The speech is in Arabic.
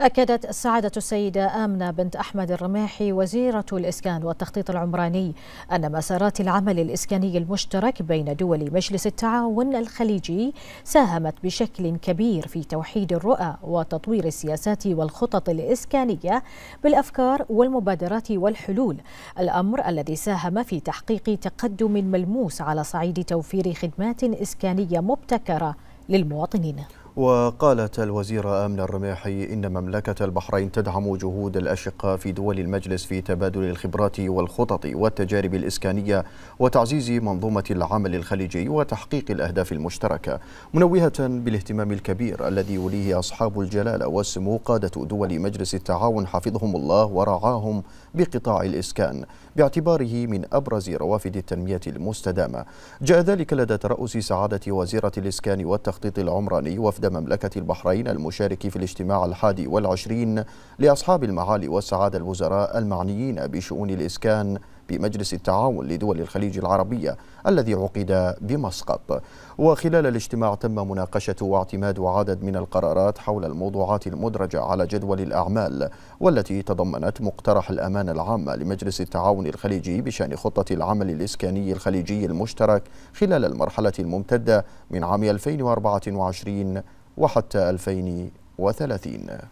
أكدت السعادة السيدة آمنة بنت أحمد الرماحي وزيرة الإسكان والتخطيط العمراني أن مسارات العمل الإسكاني المشترك بين دول مجلس التعاون الخليجي ساهمت بشكل كبير في توحيد الرؤى وتطوير السياسات والخطط الإسكانية بالأفكار والمبادرات والحلول الأمر الذي ساهم في تحقيق تقدم ملموس على صعيد توفير خدمات إسكانية مبتكرة للمواطنين وقالت الوزيرة آمنة الرماحي إن مملكة البحرين تدعم جهود الأشقاء في دول المجلس في تبادل الخبرات والخطط والتجارب الإسكانية وتعزيز منظومة العمل الخليجي وتحقيق الأهداف المشتركة منوهة بالاهتمام الكبير الذي يوليه أصحاب الجلالة والسمو قادة دول مجلس التعاون حفظهم الله ورعاهم بقطاع الإسكان باعتباره من أبرز روافد التنمية المستدامة جاء ذلك لدى ترأس سعادة وزيرة الإسكان والتخطيط العمراني وفد مملكة البحرين المشارك في الاجتماع الحادي والعشرين لأصحاب المعالي والسعادة الوزراء المعنيين بشؤون الإسكان بمجلس التعاون لدول الخليج العربية الذي عقد بمسقط وخلال الاجتماع تم مناقشة واعتماد عدد من القرارات حول الموضوعات المدرجة على جدول الأعمال والتي تضمنت مقترح الأمانة العامة لمجلس التعاون الخليجي بشأن خطة العمل الإسكاني الخليجي المشترك خلال المرحلة الممتدة من عام 2024 وحتى 2030